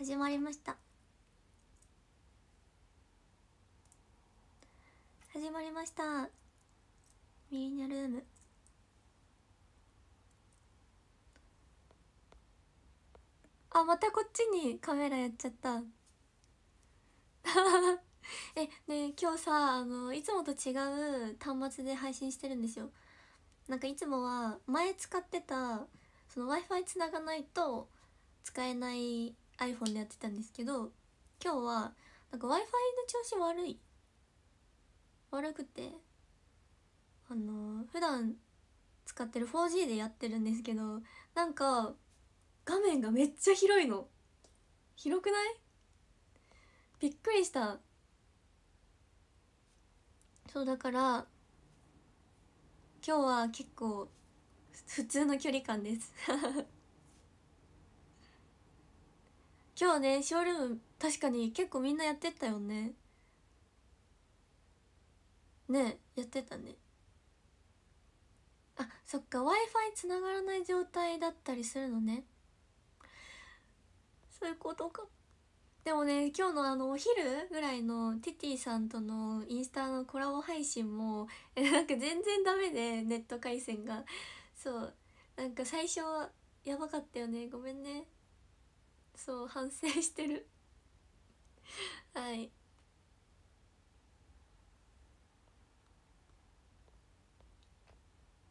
始まりました始まりましたミリニャルームあまたこっちにカメラやっちゃった えね今日さあのいつもと違う端末で配信してるんですよなんかいつもは前使ってたその w i f i つながないと使えない iPhone でやってたんですけど今日はなんか w i f i の調子悪い悪くてあのー、普段使ってる 4G でやってるんですけどなんか画面がめっちゃ広いの広くないびっくりしたそうだから今日は結構普通の距離感です 今日ねショールーム確かに結構みんなやってったよねねやってたねあそっか w i f i つながらない状態だったりするのねそういうことかでもね今日のあのお昼ぐらいのティティさんとのインスタのコラボ配信もえなんか全然ダメでネット回線がそうなんか最初やばかったよねごめんねそう反省してる はい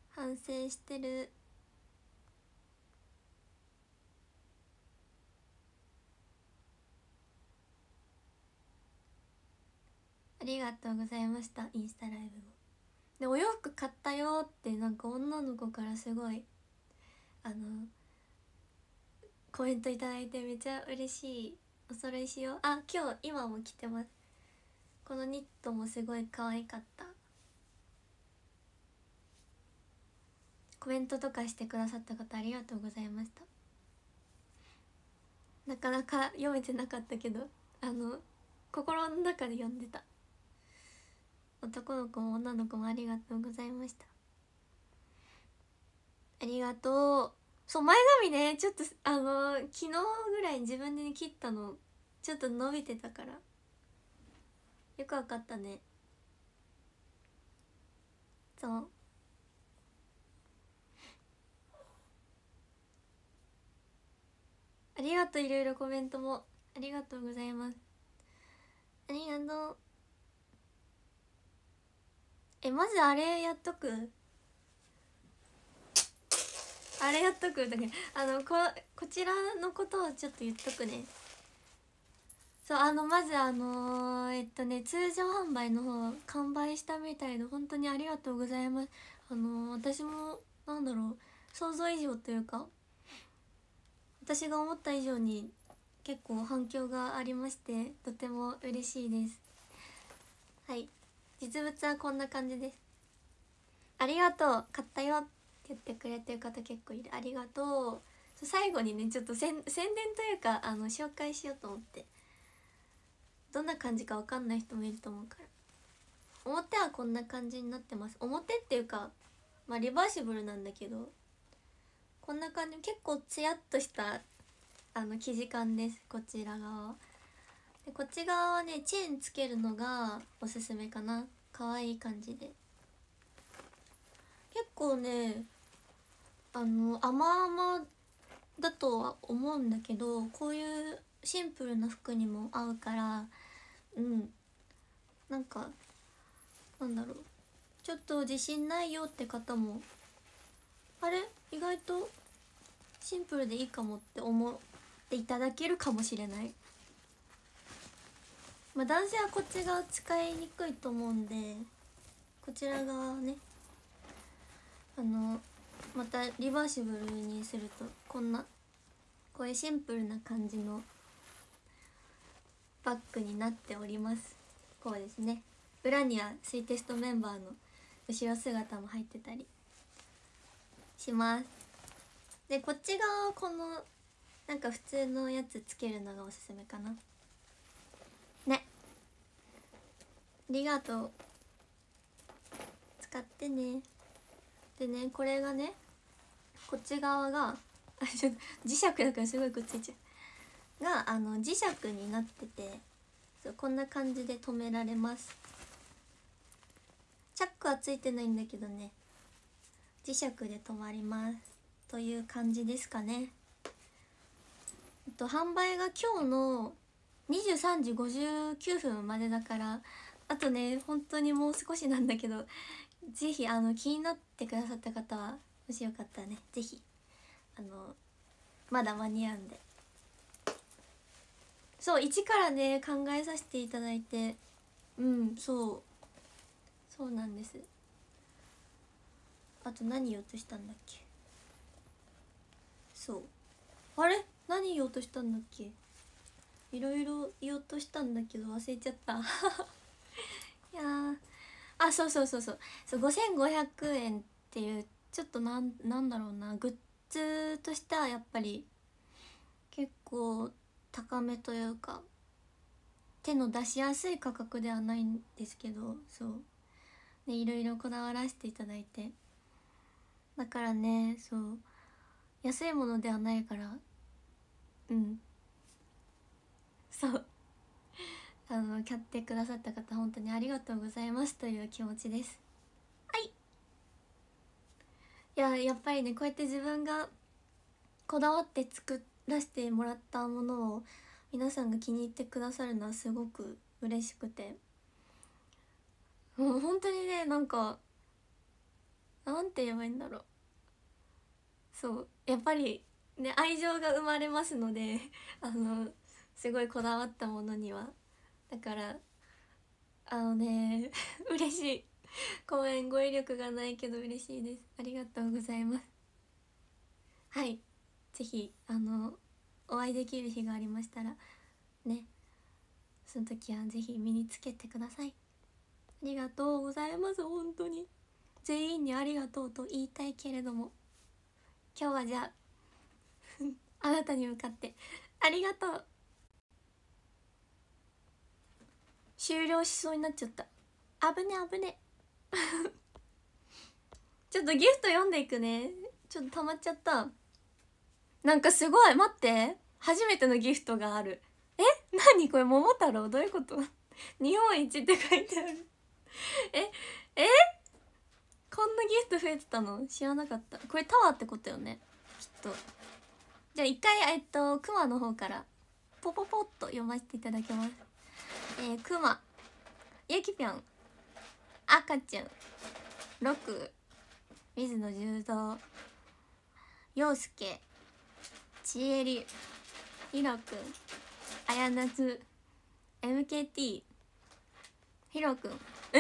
反省してるありがとうございましたインスタライブもでお洋服買ったよってなんか女の子からすごいあのコメントいただいてめちゃ嬉しいお揃いしようあ今日今も着てますこのニットもすごい可愛かったコメントとかしてくださった方ありがとうございましたなかなか読めてなかったけどあの心の中で読んでた男の子も女の子もありがとうございましたありがとうそう前髪ねちょっとあのー、昨日ぐらい自分で切ったのちょっと伸びてたからよくわかったねそうありがとういろいろコメントもありがとうございますありがとうえまずあれやっとくあれやっとくだけあのここちらのことをちょっと言っとくねそうあのまずあのー、えっとね通常販売の方完売したみたいで本当にありがとうございますあのー、私もなんだろう想像以上というか私が思った以上に結構反響がありましてとても嬉しいですはい実物はこんな感じですありがとう買ったよ言ってくれてる方結構いるありがとう最後にねちょっと宣伝というかあの紹介しようと思ってどんな感じか分かんない人もいると思うから表はこんな感じになってます表っていうかまあリバーシブルなんだけどこんな感じ結構ツヤっとしたあの生地感ですこちら側でこっち側はねチェーンつけるのがおすすめかな可愛い感じで結構ねあの甘々だとは思うんだけどこういうシンプルな服にも合うからうんなんかなんだろうちょっと自信ないよって方もあれ意外とシンプルでいいかもって思っていただけるかもしれない、まあ、男性はこっち側使いにくいと思うんでこちら側ねあのまたリバーシブルにするとこんなこういうシンプルな感じのバッグになっておりますこうですね裏にはスイテストメンバーの後ろ姿も入ってたりしますでこっち側このなんか普通のやつつけるのがおすすめかなねありがとう使ってねでねこれがねこっち側が 磁石だからすごいくっついちゃうがあの磁石になっててそうこんな感じで止められますチャックはついてないんだけどね磁石で止まりますという感じですかねと販売が今日の23時59分までだからあとね本当にもう少しなんだけど是非気になってくださった方はもしよかったらねぜひあのまだ間に合うんでそう一からね考えさせていただいてうんそうそうなんですあと何言おうとしたんだっけそうあれ何言おうとしたんだっけいろいろ言おうとしたんだけど忘れちゃった いやあそうそうそうそうそう5500円っていうちょっとなんなんだろうなグッズとしてはやっぱり結構高めというか手の出しやすい価格ではないんですけどそうでいろいろこだわらせていただいてだからねそう安いものではないからうんそうあの買ってくださった方本当にありがとうございますという気持ちですいややっぱりねこうやって自分がこだわって作らせてもらったものを皆さんが気に入ってくださるのはすごく嬉しくてもう本当にねなんかなんて言えばいいんだろうそうやっぱりね愛情が生まれますので あのすごいこだわったものにはだからあのね嬉しい 公演語彙力がないけど嬉しいですありがとうございますはいぜひあのお会いできる日がありましたらねその時はぜひ身につけてくださいありがとうございます本当に全員にありがとうと言いたいけれども今日はじゃあ あなたに向かってありがとう終了しそうになっちゃった危ね危ね ちょっとギフト読んでいくねちょっとたまっちゃったなんかすごい待って初めてのギフトがあるえ何これ桃太郎どういうこと 日本一って書いてあるええこんなギフト増えてたの知らなかったこれタワーってことよねきっとじゃあ一回えっとクマの方からポポポっと読ませていただきますえー、クマゆきぴょん赤ちゃん六水野柔道陽介ちえりひろくんあやなつ MKT ひろくんえ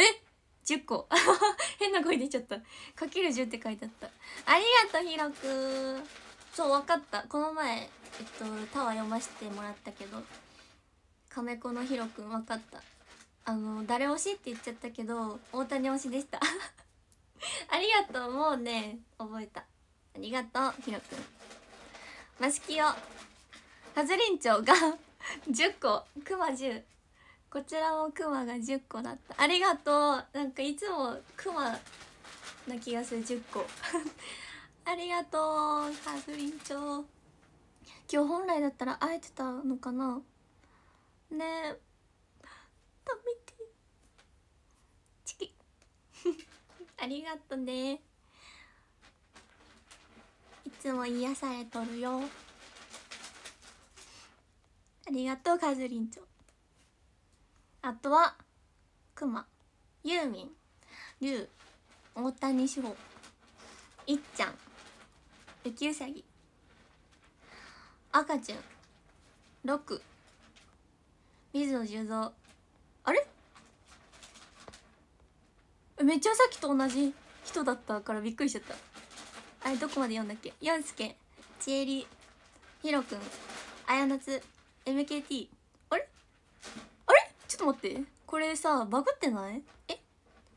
10個 変な声出ちゃったかける10って書いてあったありがとうひろくんそう分かったこの前えっとタワー読ませてもらったけどカメ子のひろくん分かったあの誰推しって言っちゃったけど大谷推しでした ありがとうもうね覚えたありがとうひろくんマシキヨハズリンチョウが10 個クマ10こちらもクマが10個だったありがとうなんかいつもクマな気がする10個 ありがとうハズリンチョウ今日本来だったら会えてたのかなねえ食べてチキ ありがとねいつも癒されとるよありがとうカズリンちょあとはクマユーミンリュウ大谷志保いっちゃんゆきうさぎ赤ちゃんロク水野十三めっちゃさっきと同じ人だったからびっくりしちゃったあれどこまで読んだっけヨンスケちえりひろくんあやなつ MKT あれあれちょっと待ってこれさバグってないえ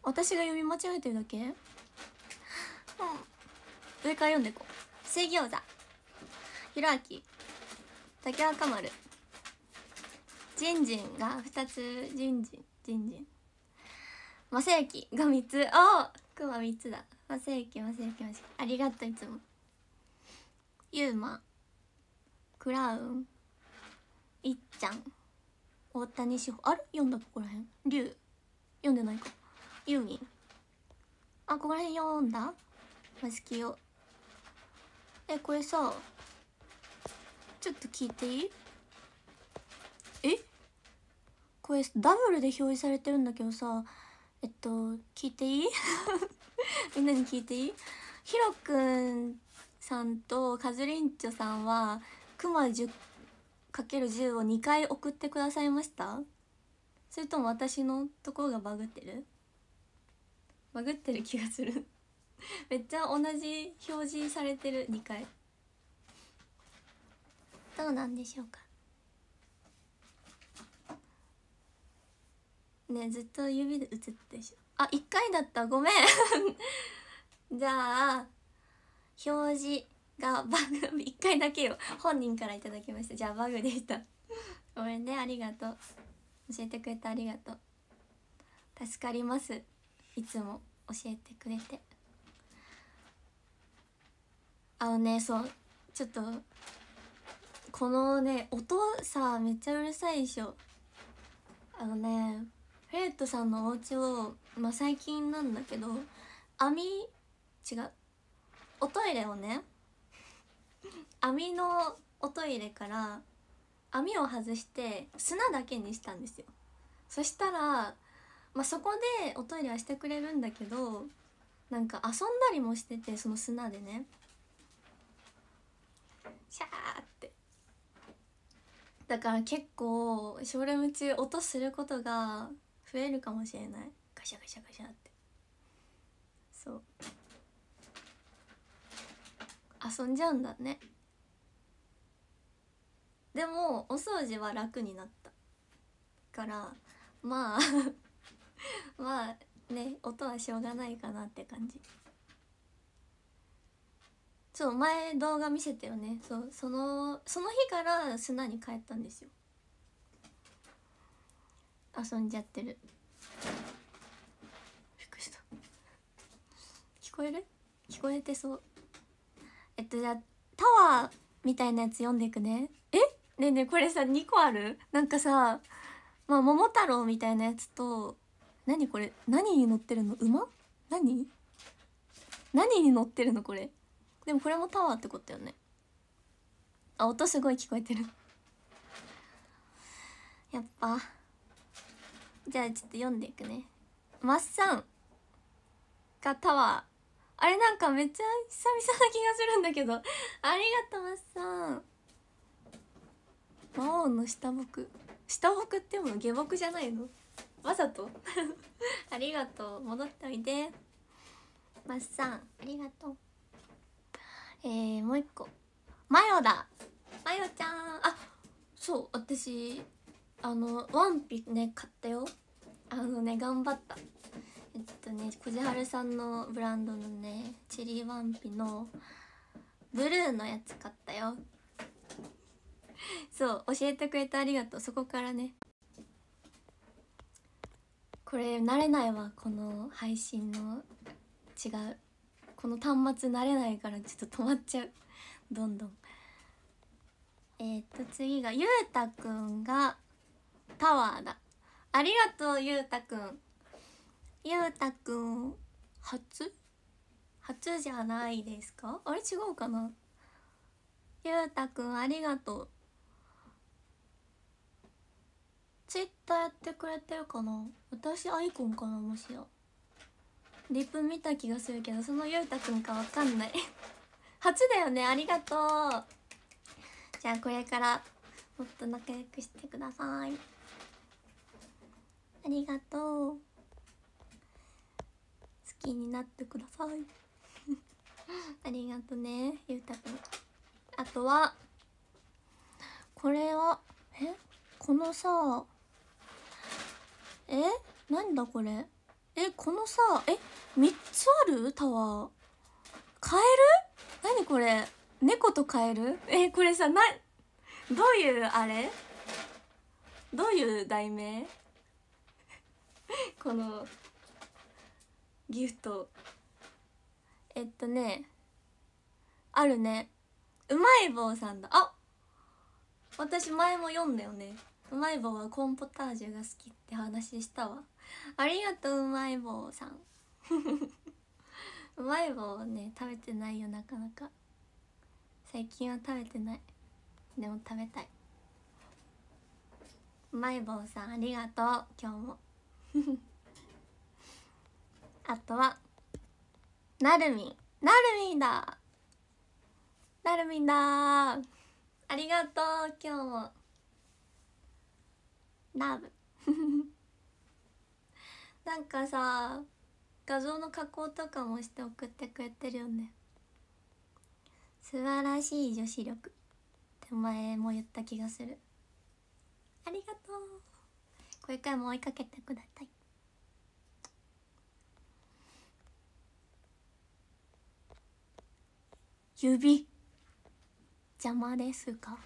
私が読み間違えてるだけうん上から読んでいこう水餃子ひろあき竹若丸ジンジンが2つジンジンジンジン正幸が3つお、くま3つだ正幸正幸正幸ありがとういつもゆうまクラウンいっちゃん大谷志保あれ読んだここらへん。りゅう読んでないかゆうミあここらへん読んだマスキオえこれさちょっと聞いていいえこれダブルで表示されてるんだけどさえっと聞いていい みんなに聞いていいひろくんさんとカズリンチョさんはクマ 10×10 を2回送ってくださいましたそれとも私のところがバグってるバグってる気がするめっちゃ同じ表示されてる2回どうなんでしょうかねずっと指でったでしょあ一1回だったごめん じゃあ表示がバグ1回だけよ本人から頂きましたじゃあバグでしたごめんねありがとう教えてくれてありがとう助かりますいつも教えてくれてあのねそうちょっとこのね音さめっちゃうるさいでしょあのねフレットさんのお家をまあ最近なんだけど網違うおトイレをね 網のおトイレから網を外して砂だけにしたんですよそしたら、まあ、そこでおトイレはしてくれるんだけどなんか遊んだりもしててその砂でねシャーってだから結構ショールーム中音することが増えるかもしれないガシャガシャガシャってそう遊んじゃうんだねでもお掃除は楽になったからまあ まあね音はしょうがないかなって感じそう前動画見せてよねそうそのその日から砂に帰ったんですよ遊んじゃってる聞こえる聞こえてそうえっとじゃあタワーみたいなやつ読んでいくねえねえねえこれさ2個あるなんかさまあ桃太郎みたいなやつと何これ何に乗ってるの馬何何に乗ってるのこれでもこれもタワーってことよねあ音すごい聞こえてるやっぱじゃあちょっと読んでいくねマッサンがタワーあれなんかめっちゃ久々な気がするんだけどありがとうマッサン魔王の下僕下僕っても下僕じゃないのわざと ありがとう戻っておいでマッサンありがとうえー、もう一個マヨだマヨちゃんあそう私あのワンピね買ったよあのね頑張ったえっとねこじはるさんのブランドのねチェリーワンピのブルーのやつ買ったよ そう教えてくれてありがとうそこからねこれ慣れないわこの配信の違うこの端末慣れないからちょっと止まっちゃうどんどんえっ、と次がゆうたくんがパワーだありがとうゆうたくんゆうたくん初初じゃないですかあれ違うかなゆうたくんありがとうツイッターやってくれてるかな私アイコンかなもしやリプ見た気がするけどそのゆうたくんかわかんない 初だよねありがとうじゃあこれからもっと仲良くしてくださいありがとう好きになってください ありがとねゆうたくんあとはこれはえこのさえなんだこれえこのさえ3つあるタワーカエル何これ猫とカエルえこれさなどういうあれどういう題名 このギフトえっとねあるねうまい棒さんだあ私前も読んだよねうまい棒はコーンポタージュが好きって話したわありがとううまい棒さん うまい棒ね食べてないよなかなか最近は食べてないでも食べたいうまい棒さんありがとう今日も。あとはなるみんなるみんだなるみんだありがとう今日もラブ なんかさ画像の加工とかもして送ってくれてるよね素晴らしい女子力って前も言った気がするありがとうこれからも追いかけてください指邪魔ですか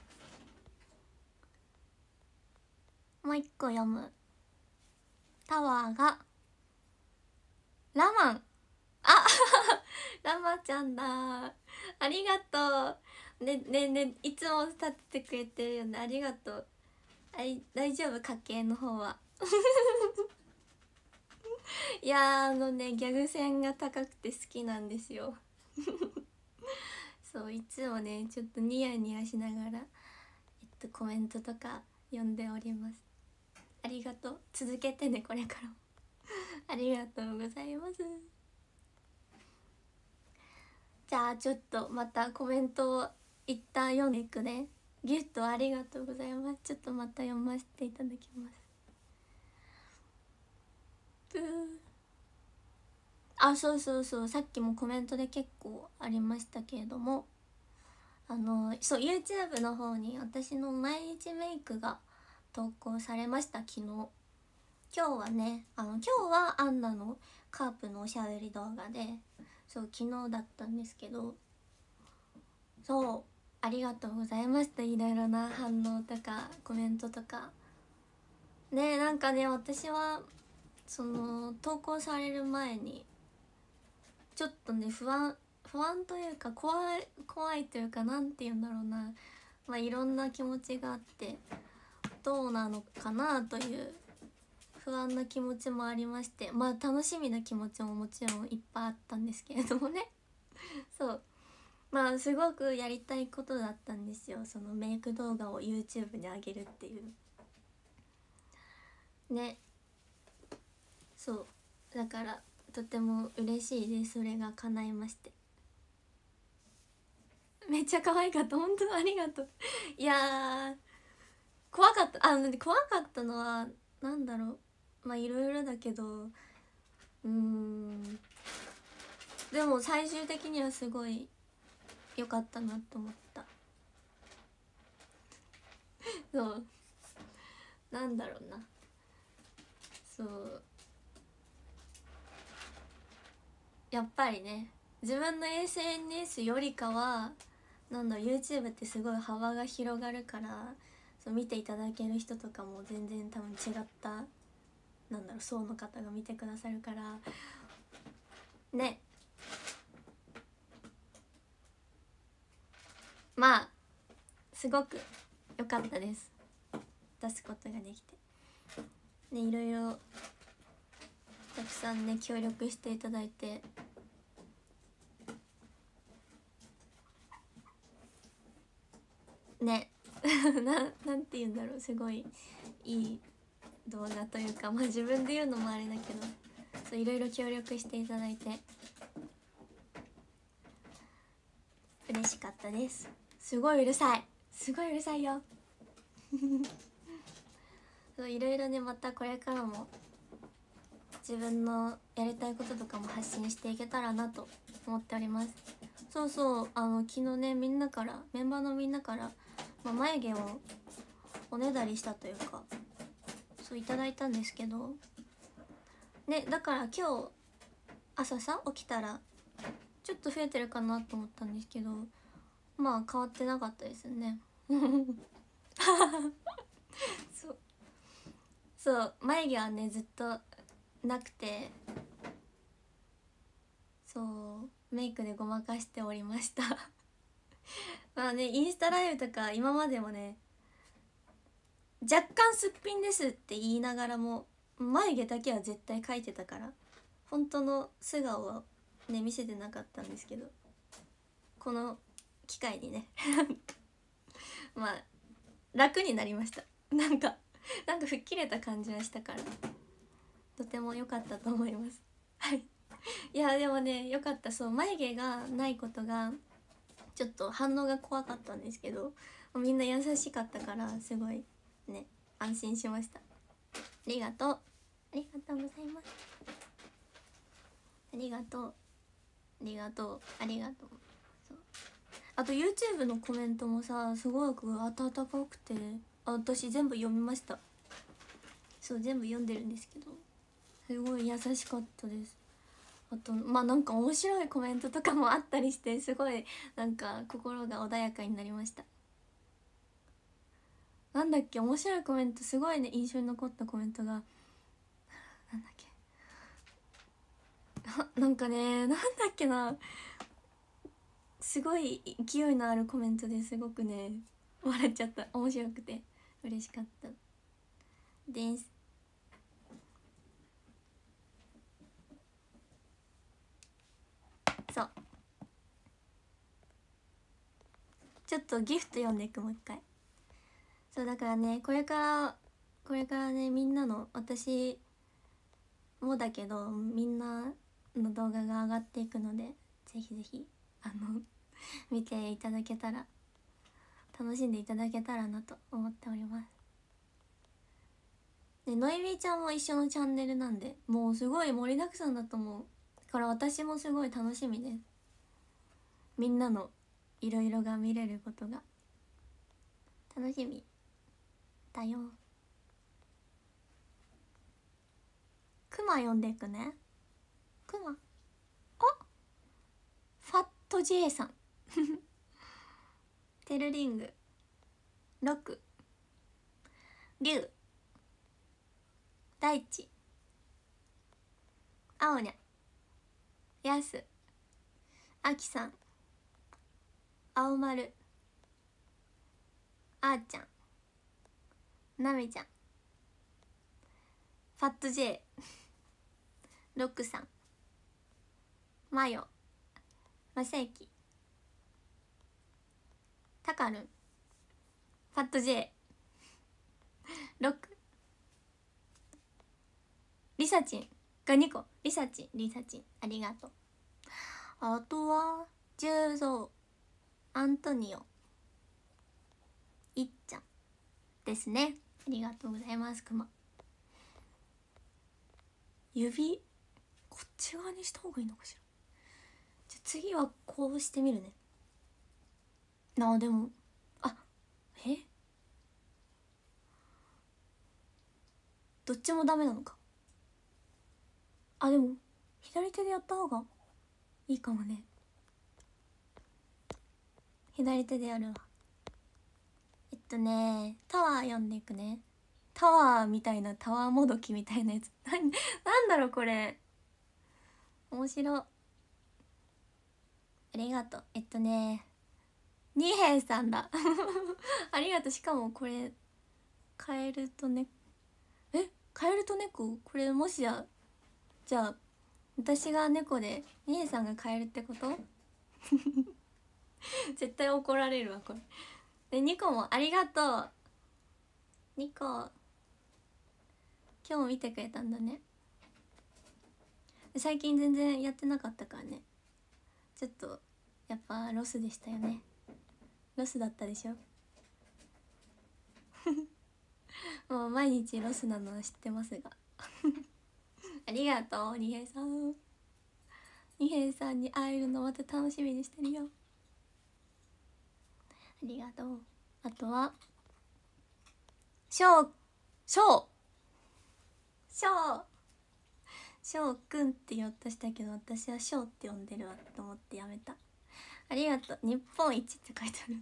もう一個読むタワーがラマンあ ラマちゃんだありがとうねねねいつも立ててくれてるよねありがとう大丈夫家計の方は いやあのねギャグ線が高くて好きなんですよ そういつもねちょっとニヤニヤしながらえっとコメントとか読んでおりますありがとう続けてねこれからも ありがとうございますじゃあちょっとまたコメントを一旦読んでいくねギフトありがとうございますちょっとまた読ませていただきますあそうそうそうさっきもコメントで結構ありましたけれどもあのそう YouTube の方に私の毎日メイクが投稿されました昨日今日はねあの今日はアンナのカープのおしゃべり動画でそう昨日だったんですけどそうありがとうございましたいろいろな反応とかコメントとかねなんかね私はその投稿される前にちょっとね不安不安というか怖い怖いというか何て言うんだろうなまあいろんな気持ちがあってどうなのかなという不安な気持ちもありましてまあ楽しみな気持ちももちろんいっぱいあったんですけれどもね そうまあすごくやりたいことだったんですよそのメイク動画を YouTube に上げるっていうねそうだからとても嬉しいですそれが叶いましてめっちゃ可愛かった本当ありがとういや怖かったあ怖かったのは何だろうまあいろいろだけどうんでも最終的にはすごい良かったなと思ったそうなんだろうなそうやっぱりね自分の SNS よりかはなんだ YouTube ってすごい幅が広がるからそう見ていただける人とかも全然多分違ったなんだろう層の方が見てくださるからねまあすごく良かったです出すことができてねいろいろたくさんね協力していただいてね ななんて言うんだろうすごいいい動画というかまあ自分で言うのもあれだけどそういろいろ協力していただいて嬉しかったです。すごいうるさいすごいうるさいよ そういろいろねまたこれからも自分のやりたいこととかも発信していけたらなと思っておりますそうそうあの昨日ねみんなからメンバーのみんなから、まあ、眉毛をおねだりしたというかそういただいたんですけどねだから今日朝さ起きたらちょっと増えてるかなと思ったんですけどまあ変わってなかったですよねそうそう眉毛はねずっとなくてそうメイクでごまかしておりました まあねインスタライブとか今までもね若干すっぴんですって言いながらも眉毛だけは絶対描いてたから本当の素顔はね見せてなかったんですけどこの機会にね まあ楽になりましたなんかなんか吹っ切れた感じはしたからとても良かったと思いますはいいやでもね良かったそう眉毛がないことがちょっと反応が怖かったんですけどみんな優しかったからすごいね安心しましたありがとうありがとうございますありがとうありがとうありがとうあと YouTube のコメントもさすごく温かくてあ私全部読みましたそう全部読んでるんですけどすごい優しかったですあとまあなんか面白いコメントとかもあったりしてすごいなんか心が穏やかになりましたなんだっけ面白いコメントすごいね印象に残ったコメントがなんだっけなんかねなんだっけなすごい勢いのあるコメントですごくね笑っちゃった面白くて嬉しかったですそうちょっとギフト読んでいくもう一回そうだからねこれからこれからねみんなの私もだけどみんなの動画が上がっていくのでぜひぜひあの 見ていただけたら楽しんでいただけたらなと思っておりますでノイミーちゃんも一緒のチャンネルなんでもうすごい盛りだくさんだと思うだから私もすごい楽しみですみんなのいろいろが見れることが楽しみだよクマ読んでいくねクマあファット J さん テルリング六龍大地青にゃやすあきさん青丸あーちゃんなみちゃんファット J ロックさんマヨマセイキタカルファット J ロックリサチンが2個リサチンリサチンありがとうあとはジューゾーアントニオいっちゃんですねありがとうございますくま指こっち側にした方がいいのかしらじゃ次はこうしてみるねなあでもあえどっちもダメなのかあでも左手でやった方がいいかもね左手でやるわえっとねタワー読んでいくねタワーみたいなタワーもどきみたいなやつ ななんだろうこれ面白ありがとうえっとね二平さんだ ありがとうしかもこれカエルとねえカエルと猫これもしやじゃあ私が猫で二平さんがカエルってこと 絶対怒られるわこれでニコもありがとうニコ今日も見てくれたんだね最近全然やってなかったからねちょっとやっぱロスでしたよねロスだったでしょ もう毎日ロスなのは知ってますが ありがとう二平さん二平さんに会えるのまた楽しみにしてるよありがとうあとはしょうしょうしょうしょうくんって言おうとしたけど私はしょうって呼んでるわと思ってやめたありがとう日本一って書いてある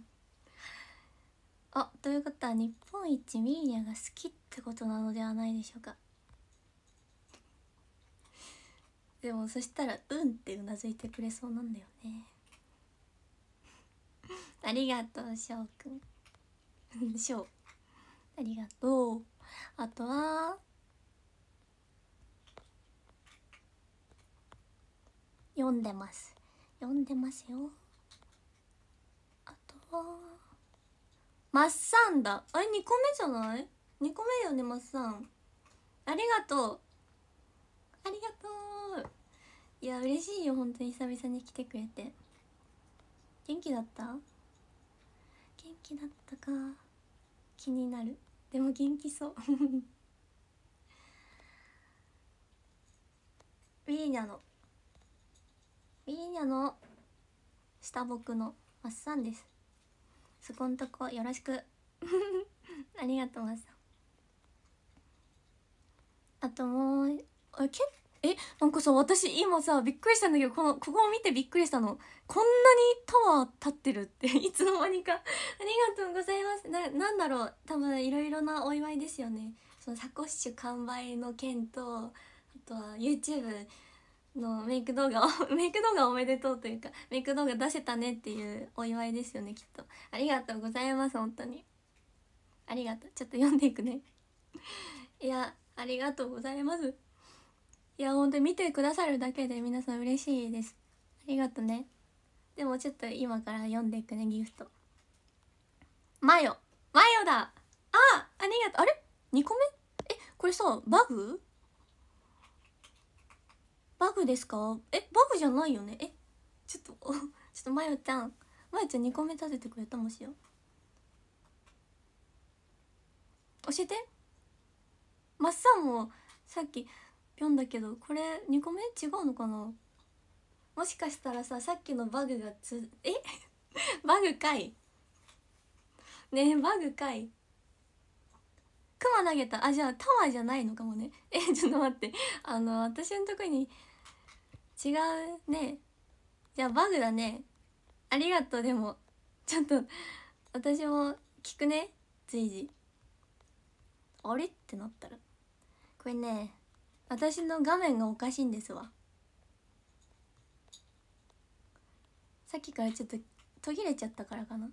あということは日本一ミーニャが好きってことなのではないでしょうかでもそしたら「うん」ってうなずいてくれそうなんだよね ありがとう翔くん 翔ありがとうあとは読んでます読んでますよマッサンだあれ2個目じゃない ?2 個目よねマッサンありがとうありがとういや嬉しいよ本当に久々に来てくれて元気だった元気だったか気になるでも元気そう ウィーニャのウィーニャの下僕のマッサンですそこんとこよろしく ありがとうマサあともうあけえなんかさ私今さびっくりしたんだけどこのここを見てびっくりしたのこんなにタワー立ってるって いつの間にかありがとうございますななんだろう多分いろいろなお祝いですよねそのサコッシュ完売の件とあとは YouTube のメイク動画を メイク動画おめでとうというかメイク動画出せたねっていうお祝いですよねきっとありがとうございます本当にありがとうちょっと読んでいくね いやありがとうございますいや本当に見てくださるだけで皆さん嬉しいですありがとうねでもちょっと今から読んでいくねギフトマヨマヨだあありがとうあれ2個目えこれさバグバグですかえバグじゃないよねえちょっと ちょっとまよちゃんまよちゃん2個目立ててくれたもしよ教えてマッサンもさっき読んだけどこれ2個目違うのかなもしかしたらささっきのバグがつえ バグかいねえバグかいクマ投げたあじゃあタワーじゃないのかもねえちょっと待ってあの私のとこに違うねじゃあバグだねありがとうでもちょっと私も聞くね随時あれってなったらこれね私の画面がおかしいんですわさっきからちょっと途切れちゃったからかな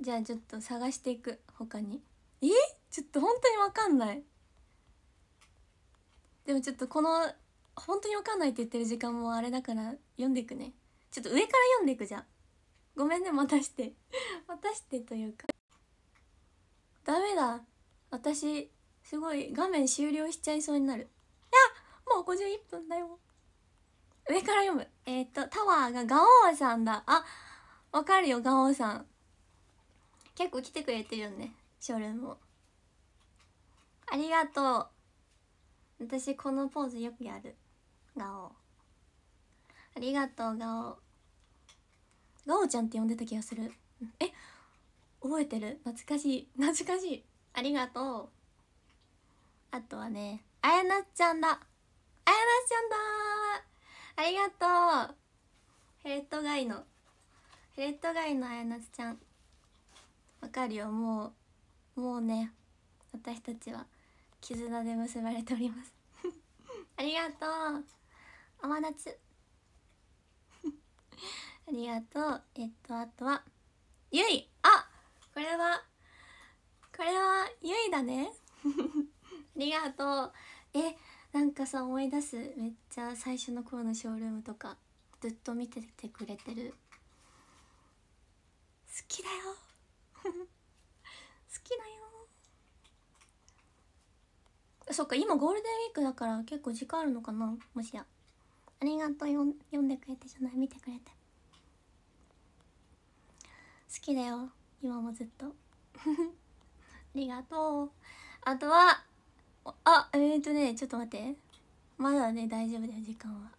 じゃあちょっと探していく他にえちょっと本当にわかんないでもちょっとこの本当にわかんないって言ってる時間もあれだから読んでいくねちょっと上から読んでいくじゃんごめんね待たして 待たしてというかダメだ私すごい画面終了しちゃいそうになるいやもう51分だよ上から読むえっ、とタワーがガオーさんだあわかるよガオーさん結構来てくれてるよねショールームもありがとう私このポーズよくやるガオありがとうガオガオちゃんって呼んでた気がするえ覚えてる懐かしい懐かしいありがとうあとはねあやなちゃんだあやなちゃんだありがとうヘレットガイのヘレットガイのあやなちゃんわかるよもうもうね私たちは絆で結ばれております ありがとう甘夏 ありがとうえっとあとはゆいあこれはこれはゆいだね ありがとうえなんかさ思い出すめっちゃ最初の頃のショールームとかずっと見ててくれてる好きだよ好きだよそっか今ゴールデンウィークだから結構時間あるのかなもしやありがとうよ読んでくれてじゃない見てくれて好きだよ今もずっと ありがとうあとはあえー、っ、とねちょっと待ってまだね大丈夫だよ時間は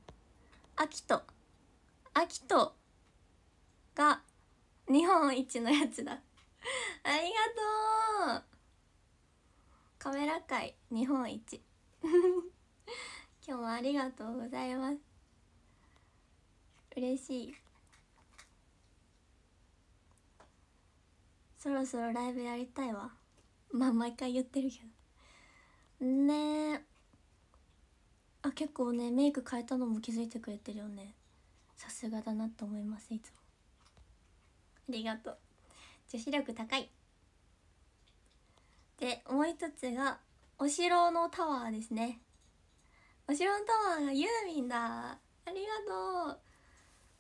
あきとあきとが日本一のやつだありがとうカメラ界日本一 今日もありがとうございます嬉しいそろそろライブやりたいわまあ毎回言ってるけどねえあ結構ねメイク変えたのも気づいてくれてるよねさすがだなと思いますいつもありがとう女子力高いでもう一つがお城のタワーですねお城のタワーがユーミンだありがとう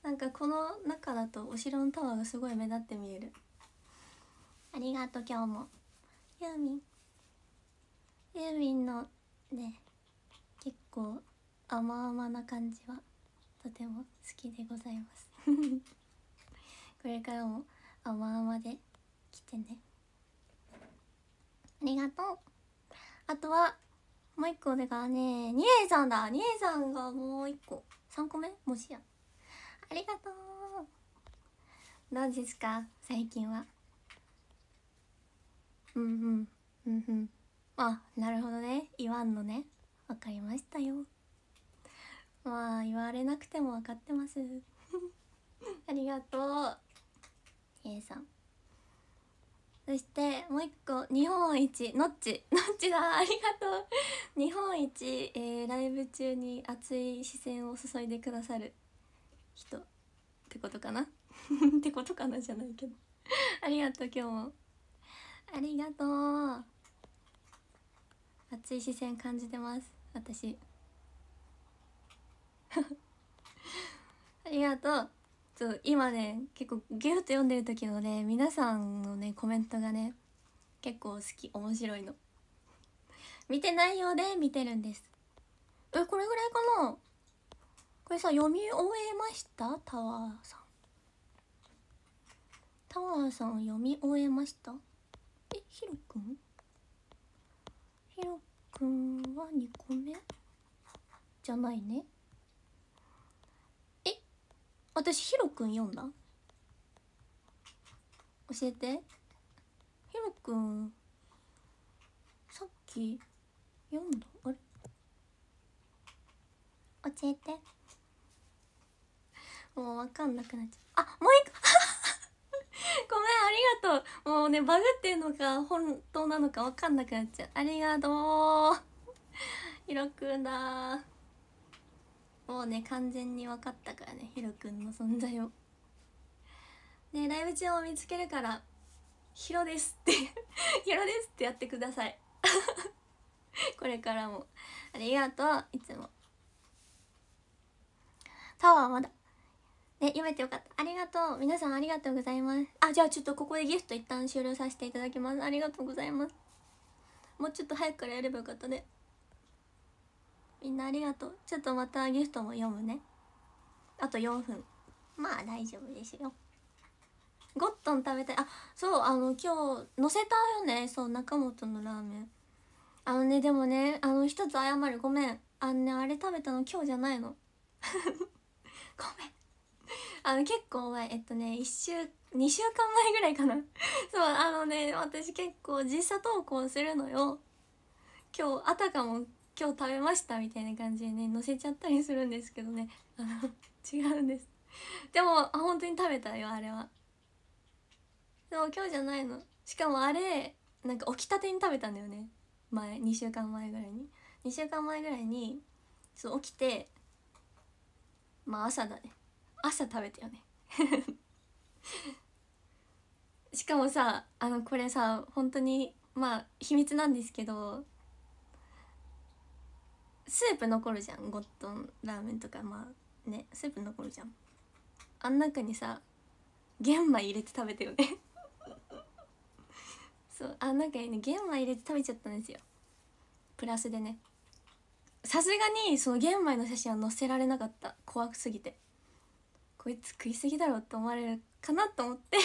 なんかこの中だとお城のタワーがすごい目立って見えるありがとう今日もユーミンユーミンのね結構甘々な感じはとても好きでございます これからも甘々で来てねありがとうあとはもう一個でがねニエさんだニエさんがもう一個三個目もしやありがとうどうですか最近はうんうんうんうんあなるほどね言わんのねわかりましたよまあ言われなくても分かってます ありがとうそしてもう一個日本一ノッチ ノッチだありがとう 日本一、えー、ライブ中に熱い視線を注いでくださる人ってことかな ってことかなじゃないけどありがとう今日もありがとう熱い視線感じてます私ありがとうそう今ね結構ギュッと読んでる時のね皆さんのねコメントがね結構好き面白いの見てないようで見てるんですえこれぐらいかなこれさ読み終えましたタワーさんタワーさん読み終えましたえひろくんひろくんは2個目じゃないね私ヒロくん読んだ教えてヒロくんさっき読んだあれ教えてもう分かんなくなっちゃうあもう一個 ごめんありがとうもうねバグってんのか本当なのか分かんなくなっちゃうありがとう ひろくんだもうね完全に分かったからねヒロくんの存在をねライブ中を見つけるから「ヒロです」って「ヒロです」ってやってください これからもありがとういつもタワーまだね読めてよかったありがとう皆さんありがとうございますあじゃあちょっとここでギフト一旦終了させていただきますありがとうございますもうちょっと早くからやればよかったねみんなありがとうちょっとまたギフトも読むねあと4分まあ大丈夫ですよゴットン食べたいあそうあの今日載せたよねそう中本のラーメンあのねでもねあの一つ謝るごめんあのねあれ食べたの今日じゃないの ごめんあの結構前えっとね1週2週間前ぐらいかな そうあのね私結構実写投稿するのよ今日あたかも今日食べましたみたいな感じでねのせちゃったりするんですけどねあの違うんですでも本当に食べたよあれはそう今日じゃないのしかもあれなんか起きたてに食べたんだよね前2週間前ぐらいに2週間前ぐらいにそう起きてまあ朝だね朝食べたよね しかもさあのこれさ本当にまあ秘密なんですけどスープ残るじゃんゴットンラーメンとかまあねスープ残るじゃんあん中にさ玄米入れて食べてよね そうあなんかね玄米入れて食べちゃったんですよプラスでねさすがにその玄米の写真は載せられなかった怖すぎてこいつ食いすぎだろって思われるかなと思って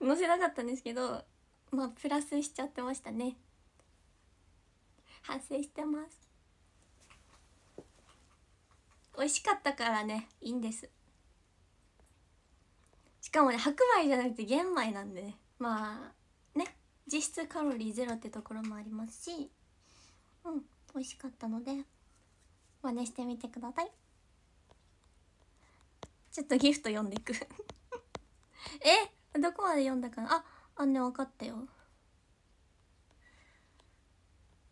載せなかったんですけどまあプラスしちゃってましたね反省してます美味しかったからねいいんですしかもね白米じゃなくて玄米なんでねまあね実質カロリーゼロってところもありますしうん美味しかったので真似してみてくださいちょっとギフト読んでいく えどこまで読んだかなああね分かったよ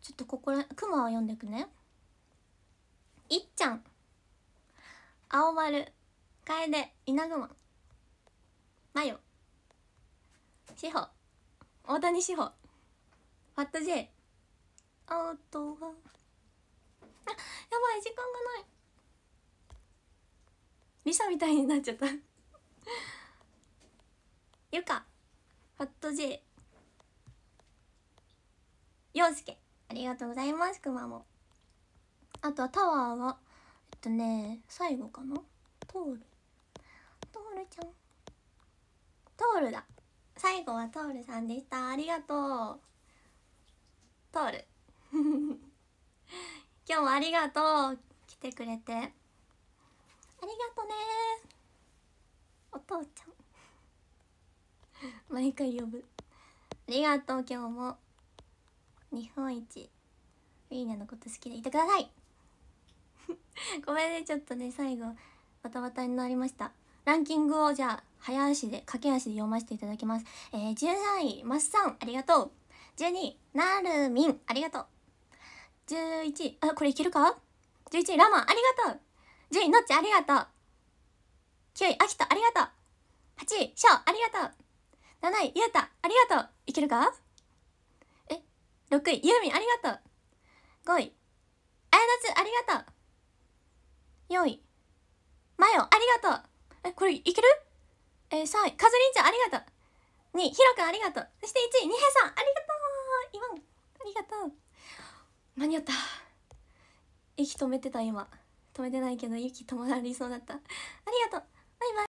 ちょっとここらクマを読んでいくねいっちゃん青丸楓稲熊マヨ志保大谷志保ファット J アウトあやばい時間がないリサみたいになっちゃった ゆかファット J 陽介ありがとうございますくまもあとはタワーはとね最後かなトールトールちゃんトールだ最後はトールさんでしたありがとうトール 今日もありがとう来てくれてありがとねお父ちゃん毎回呼ぶありがとう今日も日本一フィーネのこと好きでいてください ごめんねちょっとね最後バタバタになりましたランキングをじゃあ早足で駆け足で読ませていただきます、えー、13位マスさんありがとう12位なるみんありがとう11位あこれいけるか11位ラマンありがとう10位のっちありがとう9位あきとありがとう8位しょうありがとう7位ゆうたありがとういけるかえ6位ゆうみんありがとう5位あやだつありがとう4い。マヨ、ありがとう。え、これいけるえー、3位。カズリンちゃん、ありがとう。2位、ヒロ君、ありがとう。そして1位、ニヘさん、ありがとう。今わんありがとう。間に合った。息止めてた、今。止めてないけど、息止まりそうだった。ありがとう。バイバイ。